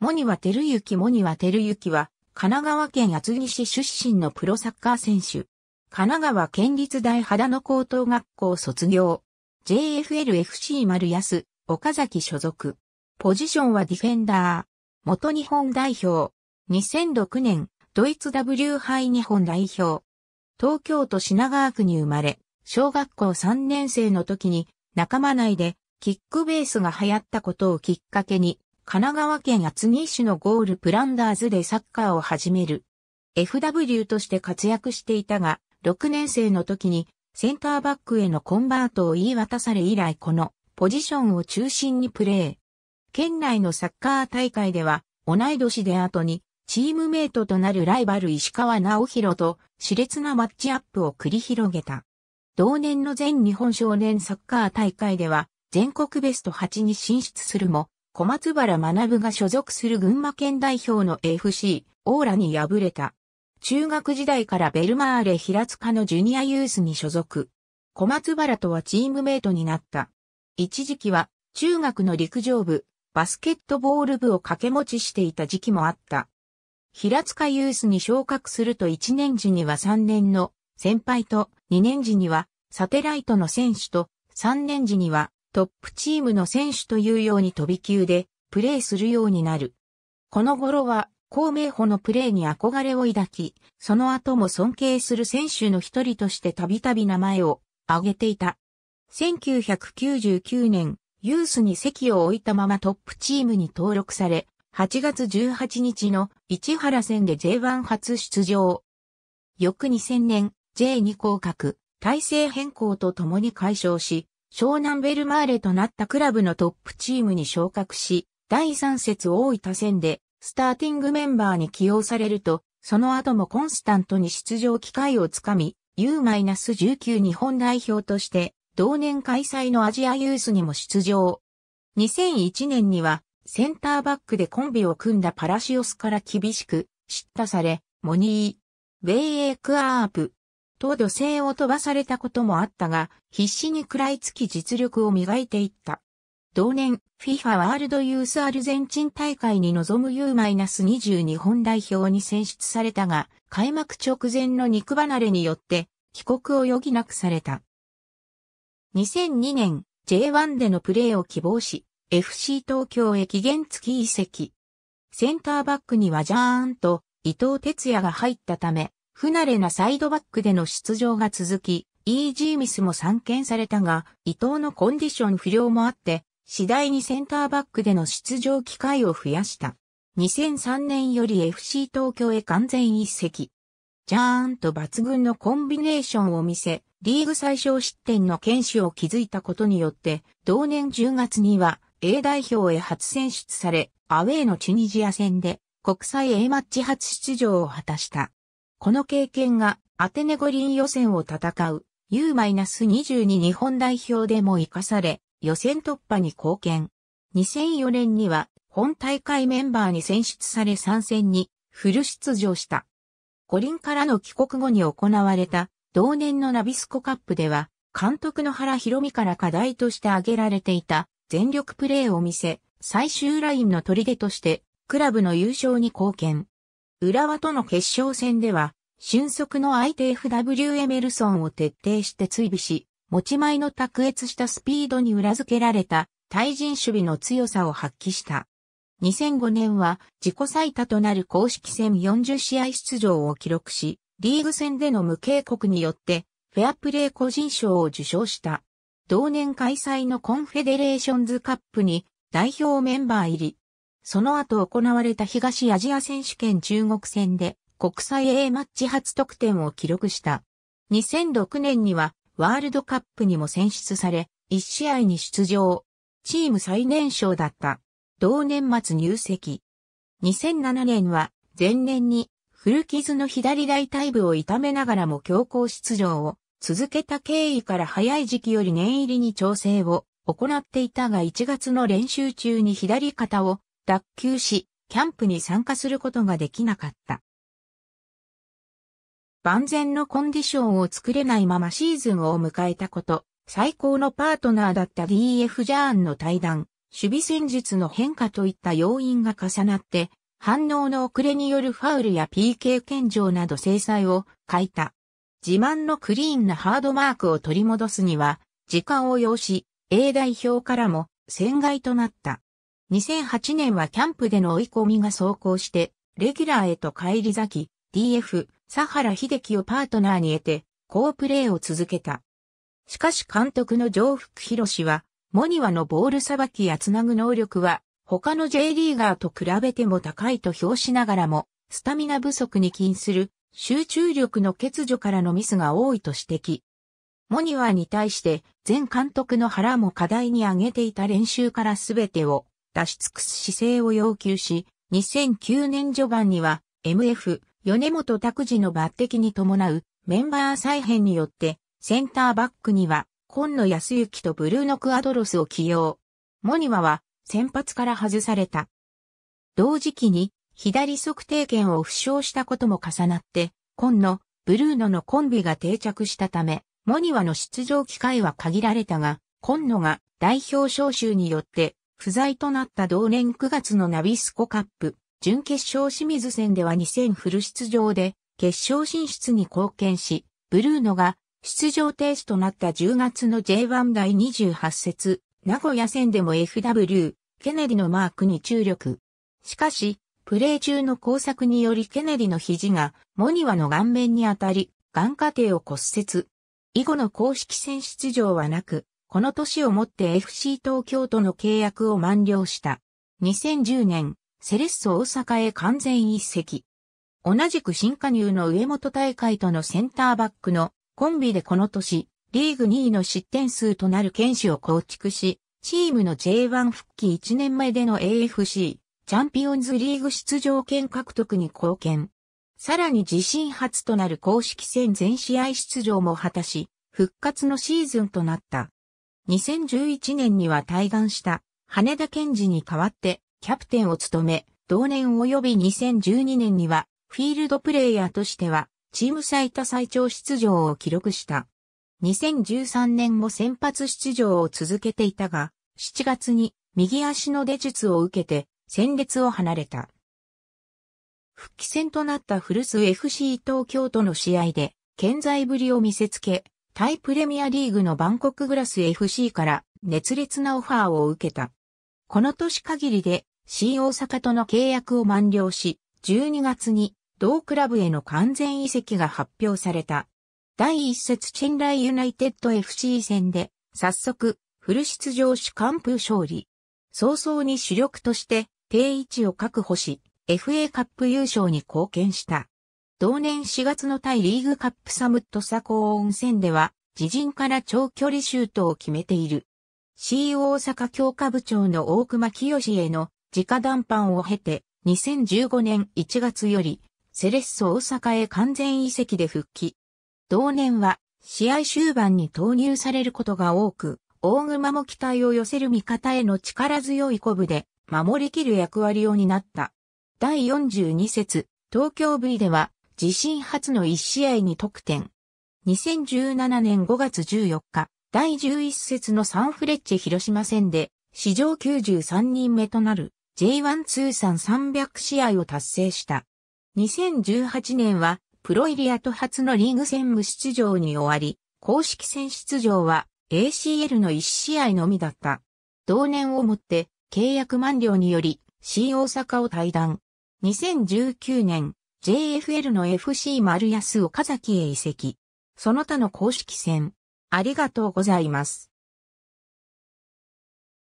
モニワ照キモニワ照キは、神奈川県厚木市出身のプロサッカー選手。神奈川県立大肌の高等学校卒業。JFLFC 丸安、岡崎所属。ポジションはディフェンダー。元日本代表。2006年、ドイツ W 杯日本代表。東京都品川区に生まれ、小学校3年生の時に仲間内でキックベースが流行ったことをきっかけに神奈川県厚木市のゴールプランダーズでサッカーを始める。FW として活躍していたが、6年生の時にセンターバックへのコンバートを言い渡され以来このポジションを中心にプレー。県内のサッカー大会では同い年で後にチームメイトとなるライバル石川直弘と熾烈なマッチアップを繰り広げた。同年の全日本少年サッカー大会では全国ベスト8に進出するも小松原学が所属する群馬県代表の FC、オーラに敗れた。中学時代からベルマーレ平塚のジュニアユースに所属。小松原とはチームメイトになった。一時期は中学の陸上部、バスケットボール部を掛け持ちしていた時期もあった。平塚ユースに昇格すると1年時には3年の先輩と2年時にはサテライトの選手と3年時にはトップチームの選手というように飛び級でプレーするようになる。この頃は、孔明穂のプレーに憧れを抱き、その後も尊敬する選手の一人としてたびたび名前を挙げていた。1999年、ユースに席を置いたままトップチームに登録され、8月18日の市原戦で J1 初出場。翌2000年、J2 降格、体制変更とともに解消し、湘南ベルマーレとなったクラブのトップチームに昇格し、第3節大分戦でスターティングメンバーに起用されると、その後もコンスタントに出場機会をつかみ、U-19 日本代表として同年開催のアジアユースにも出場。2001年にはセンターバックでコンビを組んだパラシオスから厳しく叱咤され、モニー、ウェイエークアープ、と女性を飛ばされたこともあったが、必死に食らいつき実力を磨いていった。同年、FIFA ワールドユースアルゼンチン大会に臨む U-20 日本代表に選出されたが、開幕直前の肉離れによって、帰国を余儀なくされた。2002年、J1 でのプレーを希望し、FC 東京へ期限付き移籍。センターバックにはジャーンと伊藤哲也が入ったため、不慣れなサイドバックでの出場が続き、イージーミスも参見されたが、伊藤のコンディション不良もあって、次第にセンターバックでの出場機会を増やした。2003年より FC 東京へ完全一席。ジャーンと抜群のコンビネーションを見せ、リーグ最小失点の剣士を築いたことによって、同年10月には A 代表へ初選出され、アウェーのチュニジア戦で国際 A マッチ初出場を果たした。この経験がアテネ五輪予選を戦う U-22 日本代表でも活かされ、予選突破に貢献。2004年には本大会メンバーに選出され参戦にフル出場した。五輪からの帰国後に行われた同年のナビスコカップでは、監督の原博美から課題として挙げられていた全力プレーを見せ、最終ラインの砦としてクラブの優勝に貢献。浦和との決勝戦では、俊足の相手 FW エメルソンを徹底して追尾し、持ち前の卓越したスピードに裏付けられた、対人守備の強さを発揮した。2005年は自己最多となる公式戦40試合出場を記録し、リーグ戦での無警告によってフェアプレー個人賞を受賞した。同年開催のコンフェデレーションズカップに代表メンバー入り、その後行われた東アジア選手権中国戦で国際 A マッチ初得点を記録した。2006年にはワールドカップにも選出され、1試合に出場。チーム最年少だった。同年末入籍。2007年は前年に古傷の左大腿部を痛めながらも強行出場を続けた経緯から早い時期より念入りに調整を行っていたが1月の練習中に左肩を脱臼し、キャンプに参加することができなかった。万全のコンディションを作れないままシーズンを迎えたこと、最高のパートナーだった DF ジャーンの対談、守備戦術の変化といった要因が重なって、反応の遅れによるファウルや PK 献上など制裁を書いた。自慢のクリーンなハードマークを取り戻すには、時間を要し、A 代表からも、戦外となった。2008年はキャンプでの追い込みが走行して、レギュラーへと返り咲き、DF、佐原秀樹をパートナーに得て、好プレーを続けた。しかし監督の上福博は、モニワのボールさばきやつなぐ能力は、他の J リーガーと比べても高いと評しながらも、スタミナ不足に起因する集中力の欠如からのミスが多いと指摘。モニワに対して前監督の腹も課題に挙げていた練習からすべてを出し尽くす姿勢を要求し、2009年序盤には MF、米本拓司の抜擢に伴うメンバー再編によって、センターバックには、今野康之とブルーノ・クアドロスを起用。モニワは、先発から外された。同時期に、左測定権を負傷したことも重なって、今野、ブルーノのコンビが定着したため、モニワの出場機会は限られたが、今野が代表招集によって不在となった同年9月のナビスコカップ、準決勝清水戦では2000フル出場で、決勝進出に貢献し、ブルーノが出場停止となった10月の J1 第28節、名古屋戦でも FW、ケネディのマークに注力。しかし、プレー中の工作によりケネディの肘がモニワの顔面に当たり、眼下底を骨折。以後の公式戦出場はなく、この年をもって FC 東京との契約を満了した。2010年、セレッソ大阪へ完全一席。同じく新加入の上本大会とのセンターバックのコンビでこの年、リーグ2位の失点数となる剣士を構築し、チームの J1 復帰1年前での AFC、チャンピオンズリーグ出場権獲得に貢献。さらに自身初となる公式戦全試合出場も果たし、復活のシーズンとなった。2011年には退団した羽田健二に代わってキャプテンを務め、同年及び2012年にはフィールドプレイヤーとしてはチーム最多最長出場を記録した。2013年も先発出場を続けていたが、7月に右足の出術を受けて戦列を離れた。復帰戦となった古巣 FC 東京との試合で健在ぶりを見せつけ、タイプレミアリーグのバンコクグラス FC から熱烈なオファーを受けた。この年限りで新大阪との契約を満了し、12月に同クラブへの完全移籍が発表された。第1節チェンライユナイテッド FC 戦で、早速、フル出場し完封勝利。早々に主力として定位置を確保し、FA カップ優勝に貢献した。同年4月の対リーグカップサムット佐高温泉では、自陣から長距離シュートを決めている。C 大阪強化部長の大熊清への直談判を経て、2015年1月より、セレッソ大阪へ完全移籍で復帰。同年は、試合終盤に投入されることが多く、大熊も期待を寄せる味方への力強い鼓舞で、守りきる役割を担った。第42節、東京 V では、自身初の1試合に得点。2017年5月14日、第11節のサンフレッチェ広島戦で、史上93人目となる J1 通算300試合を達成した。2018年は、プロリアと初のリーグ戦無出場に終わり、公式戦出場は ACL の1試合のみだった。同年をもって契約満了により C 大阪を退団。2019年 JFL の FC 丸安岡崎へ移籍。その他の公式戦。ありがとうございます。